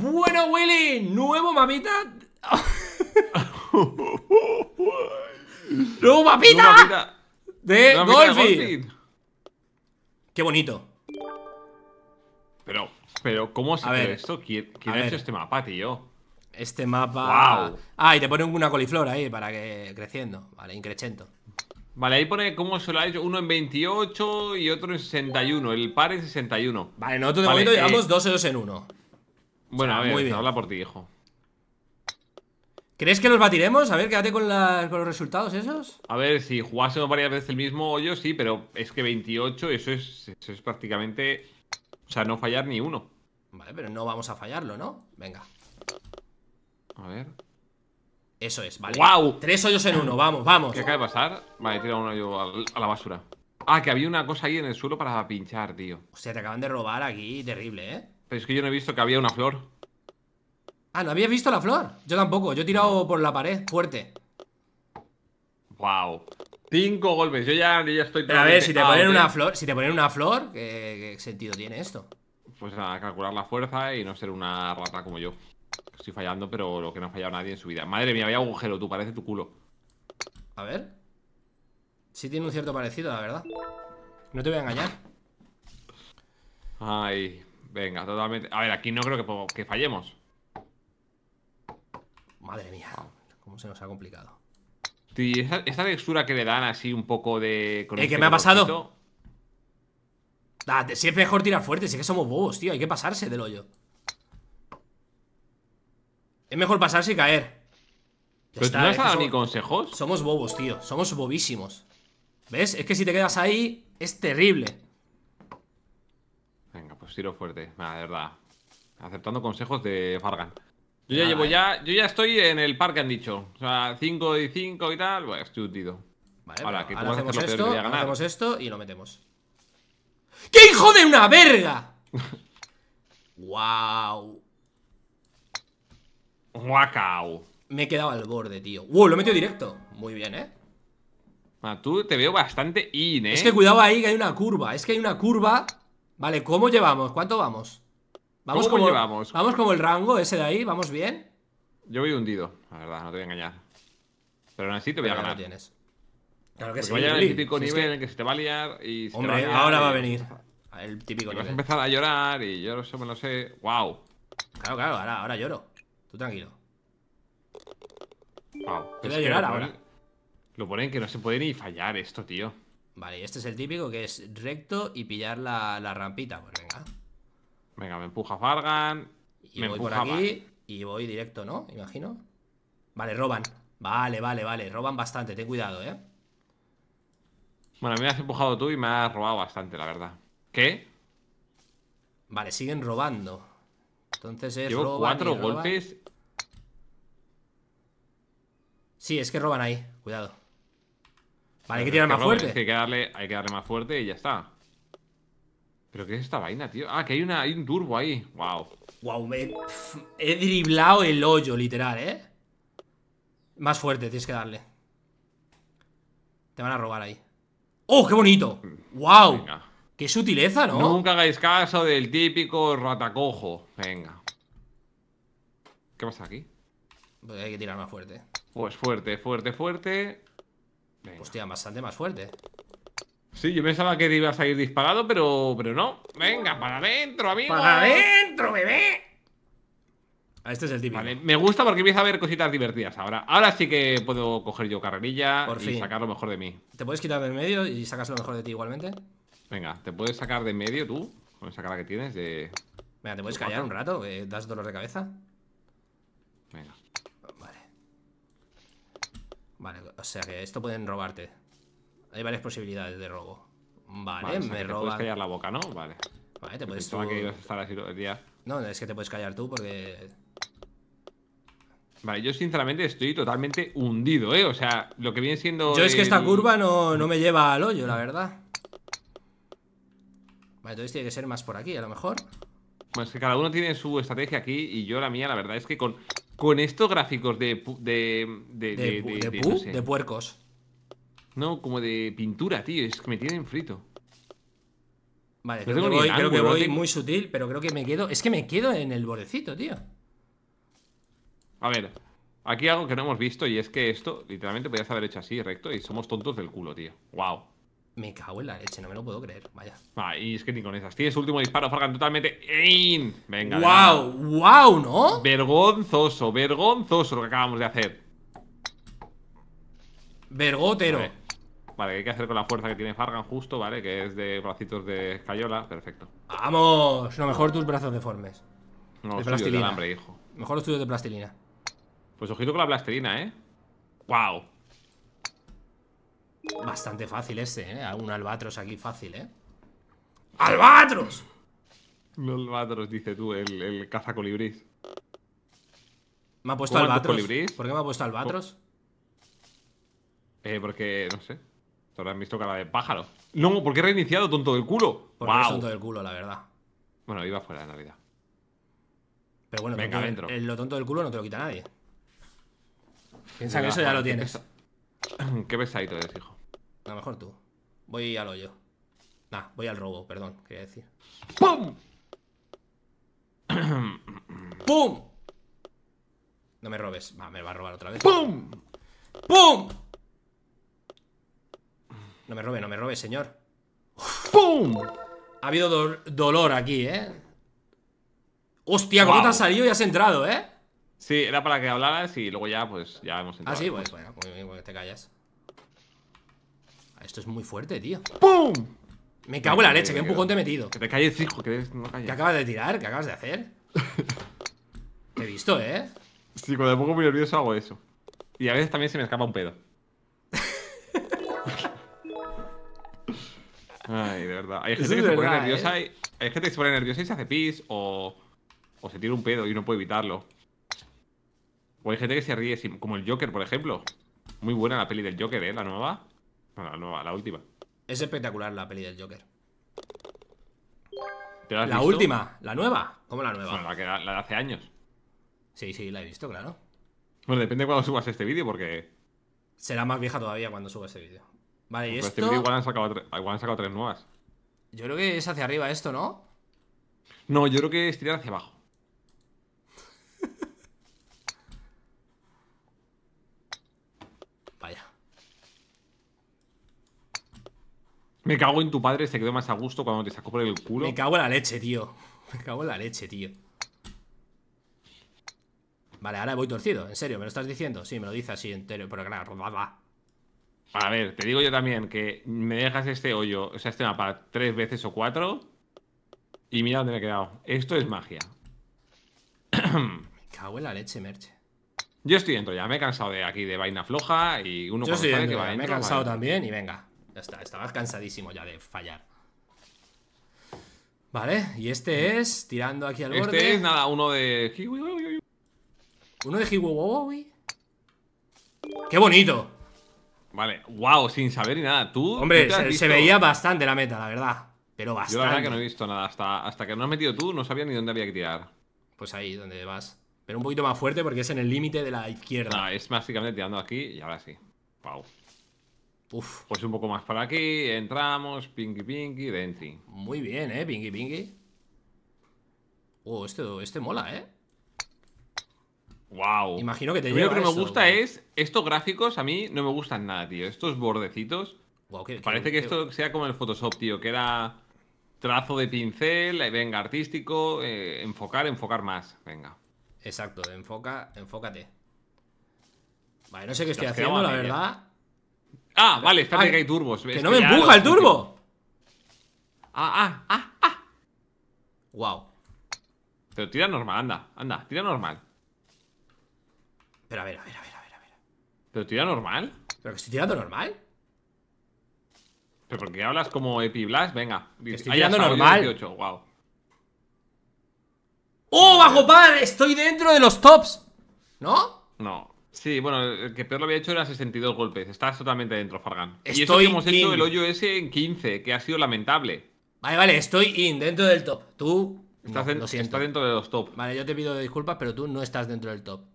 Bueno, Willy, nuevo mamita. ¡Nuevo mapita! De ¡Qué bonito! Pero, pero, ¿cómo se hace esto? ¿Quién, ha hecho este mapa, tío? Este mapa. ¡Wow! Ah, y te pone una coliflor ahí para que creciendo. Vale, increchento. Vale, ahí pone cómo se lo ha hecho. Uno en 28 y otro en 61. El par en 61. Vale, nosotros de momento llevamos eh, dos en uno. Bueno, a ver, habla por ti, hijo. ¿Crees que los batiremos? A ver, quédate con, los resultados esos. A ver, si jugásemos varias veces el mismo hoyo, sí, pero es que 28, eso es, es prácticamente. O sea, no fallar ni uno. Vale, pero no vamos a fallarlo, ¿no? Venga. A ver. Eso es, vale. ¡Wow! Tres hoyos en uno, vamos, vamos. ¿Qué acaba de pasar? Vale, tira un hoyo a la basura. Ah, que había una cosa ahí en el suelo para pinchar, tío. O sea, te acaban de robar aquí, terrible, ¿eh? Pero es que yo no he visto que había una flor. Ah, ¿no habías visto la flor? Yo tampoco, yo he tirado por la pared, fuerte. Wow. Cinco golpes, yo ya, ya estoy... Pero a ver, si te, ponen una eh. flor, si te ponen una flor, ¿qué, sentido tiene esto? Pues a calcular la fuerza y no ser una rata como yo. Estoy fallando, pero lo que no ha fallado nadie en su vida. Madre mía, había agujero, tú parece tu culo. A ver. Sí tiene un cierto parecido, la verdad. No te voy a engañar. Ay, Venga, totalmente. A ver, aquí no creo que, que fallemos. Madre mía, cómo se nos ha complicado. Sí, esta, textura que le dan así un poco de... Eh, ¿Qué me ha pasado? Si ah, siempre es mejor tirar fuerte, si que somos bobos, tío. Hay que pasarse del hoyo. Es mejor pasarse y caer. Pero no has dado ni consejos. Somos bobos, tío. Somos bobísimos. ¿Ves? Es que si te quedas ahí, es terrible tiro fuerte, la verdad. Aceptando consejos de Fargan. Yo ya llevo eh. ya, yo ya estoy en el par que han dicho. O sea, 5 y 5 y tal, bueno, estoy tío. Vale, hacemos esto, hacemos esto y lo metemos. ¡Qué hijo de una verga! wow. Guau Me he quedado al borde, tío. Wow, lo he metido directo. Muy bien, ¿eh? Ah, tú te veo bastante in, ¿eh? Es que ¿eh? cuidado ahí que hay una curva. Es que hay una curva Vale, ¿cómo llevamos? ¿Cuánto vamos? Vamos ¿Cómo llevamos? ¿Vamos como el rango ese de ahí? ¿Vamos bien? Yo voy hundido, la verdad, no te voy a engañar. Pero aún así te voy a ganar. tienes. Claro que Voy a llegar al típico nivel en el que... se te va a liar y. Se Hombre, ahora va a venir. El típico nivel. Vas a a llorar y yo no sé, me lo sé. ¡Wow! Claro, claro, ahora, lloro. Tú tranquilo. ¡Wow! Te voy a llorar ahora. Lo ponen que no se puede ni fallar esto, tío. Vale, este es el típico que es recto y pillar la, rampita. Pues venga. Venga, me empuja Fargan. Y voy por aquí y voy directo, ¿no? Imagino. Vale, roban. Vale, vale, vale. Roban bastante, ten cuidado, ¿eh? Bueno, me has empujado tú y me has robado bastante, la verdad. ¿Qué? Vale, siguen robando. Entonces es cuatro golpes. Sí, es que roban ahí. Cuidado. Vale, hay que tirar más fuerte. hay que, darle, hay que darle más fuerte y ya está. ¿Pero qué es esta vaina, tío? Ah, que hay, una, un turbo ahí. Wow. Wow, me, he driblado el hoyo, literal, ¿eh? Más fuerte, tienes que darle. Te van a robar ahí. ¡Oh, qué bonito! ¡Wow! ¡Qué sutileza, ¿no? Nunca hagáis caso del típico ratacojo. Venga. ¿Qué pasa aquí? Pues hay que tirar más fuerte. Pues fuerte, fuerte, fuerte. Hostia, más más fuerte. Sí, yo pensaba que te ibas a ir disparado, pero, pero no. Venga, para adentro, amigo. ¡Para adentro, bebé! Ah, este es el típico. Vale, me gusta porque empieza a ver cositas divertidas ahora. Ahora sí que puedo coger yo carrerilla y sacar lo mejor de mí. ¿Te puedes quitar del medio y sacas lo mejor de ti igualmente? Venga, ¿te puedes sacar de medio tú? Con esa cara que tienes de... Venga, ¿te puedes callar un rato? ¿Das dolor de cabeza? Vale, o sea que esto pueden robarte. Hay varias posibilidades de robo. Vale, me Te puedes callar la boca, ¿no? Vale. Vale, te puedes. Tú... No, es que te puedes callar tú porque. Vale, yo sinceramente estoy totalmente hundido, ¿eh? O sea, lo que viene siendo. Yo es que esta curva no, no me lleva al hoyo, la verdad. Vale, entonces tiene que ser más por aquí, a lo mejor. Bueno, es que cada uno tiene su estrategia aquí y yo la mía, la verdad es que con con estos gráficos de. de. de. de, de, puercos. No, como de pintura, tío. Es que me tienen frito. Vale, creo, que voy, muy sutil, pero creo que me quedo. Es que me quedo en el bordecito, tío. A ver, aquí algo que no hemos visto y es que esto literalmente podías haber hecho así, recto, y somos tontos del culo, tío. ¡Wow! Me cago en la leche, no me lo puedo creer. Vaya. Ah, y es que ni con esas. Tienes último disparo, Fargan, totalmente. ¡Ein! Venga. ¡Wow! ¡Wow! ¿No? Vergonzoso, vergonzoso lo que acabamos de hacer. Vergotero. Vale. hay que hacer con la fuerza que tiene Fargan justo, ¿vale? Que es de bracitos de cayola. Perfecto. ¡Vamos! No, mejor tus brazos deformes. No, de plastilina. hijo. Mejor los tuyos de plastilina. Pues ojito con la plastilina, ¿eh? ¡Wow! Bastante fácil este, ¿eh? Un albatros aquí fácil, ¿eh? ¡Albatros! No albatros, dice tú, el, el caza ¿Me ha puesto albatros? ¿Por qué me ha puesto albatros? Eh, porque, no sé. Te habrán visto cara de pájaro. No, porque he reiniciado, tonto del culo. Porque wow. es tonto del culo, la verdad. Bueno, iba fuera de navidad Pero bueno, Venga, el, lo tonto del culo no te lo quita nadie. Piensa que eso ya lo tienes. Qué pesadito eres, hijo. A lo mejor tú. Voy al hoyo. Nah, voy al robo, perdón, quería decir. ¡Pum! ¡Pum! No me robes. Va, me va a robar otra vez. ¡Pum! ¡Pum! No me robe, no me robe, señor. ¡Pum! Ha habido dolor aquí, ¿eh? Hostia, cómo te has salido y has entrado, ¿eh? Sí, era para que hablaras y luego ya, pues, ya hemos ah, entrado. Ah, sí, pues, bueno, pues te callas. Esto es muy fuerte, tío. ¡Pum! Me cago en la leche, qué empujón te he metido. Que te calles, hijo, ¿Qué acabas de tirar? ¿Qué acabas de hacer? te he visto, ¿eh? Sí, cuando me pongo muy nervioso hago eso. Y a veces también se me escapa un pedo. Ay, de verdad. ¿eh? Hay gente que se pone nerviosa y, que se hace pis o, se tira un pedo y no puede evitarlo. O hay gente que se ríe, como el Joker, por ejemplo. Muy buena la peli del Joker, ¿eh? La nueva la última. Es espectacular la peli del Joker. ¿La última, la nueva. ¿Cómo la nueva? la, de hace años. Sí, sí, la he visto, claro. Bueno, depende cuando subas este vídeo, porque. Será más vieja todavía cuando suba este vídeo. Vale, este esto. igual igual han sacado tres nuevas. Yo creo que es hacia arriba esto, ¿no? No, yo creo que es tirar hacia abajo. Me cago en tu padre, se quedó más a gusto cuando te sacó por el culo. Me cago en la leche, tío. Me cago en la leche, tío. Vale, ahora voy torcido, en serio, ¿me lo estás diciendo? Sí, me lo dice así entero, pero claro, va, va. A ver, te digo yo también que me dejas este hoyo, o sea, este mapa tres veces o cuatro. Y mira dónde me he quedado. Esto es magia. me cago en la leche, Merche. Yo estoy dentro ya, me he cansado de aquí de vaina floja y uno Yo estoy dentro, que va dentro, me he cansado también y venga. Ya está, estaba cansadísimo ya de fallar. Vale, y este es, tirando aquí al este borde. Este es, nada, uno de... Uno de ¡Qué bonito! Vale, wow, sin saber ni nada. Tú. Hombre, se, veía bastante la meta, la verdad. Pero bastante. Yo la verdad que no he visto nada. Hasta, hasta que no has metido tú, no sabía ni dónde había que tirar. Pues ahí, donde vas. Pero un poquito más fuerte porque es en el límite de la izquierda. No, es básicamente tirando aquí y ahora sí. Wow. Pues un poco más para aquí, entramos, pinky pinky, dentro. Muy bien, eh, pinky pinky. Oh, este, mola, eh. Wow. Imagino que te Lo que me gusta es estos gráficos a mí no me gustan nada, tío. Estos bordecitos. Wow, parece que esto sea como el Photoshop, tío, que era trazo de pincel, eh, venga, artístico, eh, enfocar, enfocar más, venga. Exacto, enfoca, enfócate. Vale, no sé qué estoy haciendo, la eh. verdad. Ah, vale, espérate bien que hay turbos. Que no me empuja el turbo. Ah, ah, ah, ah. Wow. Pero tira normal, anda, anda, tira normal. Pero a ver, a ver, a ver, a ver, a ver. ¿Pero tira normal? ¿Pero que estoy tirando normal? Pero porque hablas como Epiblast, venga. estoy tirando normal. wow. ¡Oh, bajo par! Estoy dentro de los tops. ¿No? No. Sí, bueno, el que peor lo había hecho era 62 golpes. Estás totalmente dentro, Fargan. y que hemos hecho el hoyo ese en 15, que ha sido lamentable. Vale, vale, estoy in, dentro del top. Tú. Estás, estás dentro de los top. Vale, yo te pido disculpas, pero tú no estás dentro del top.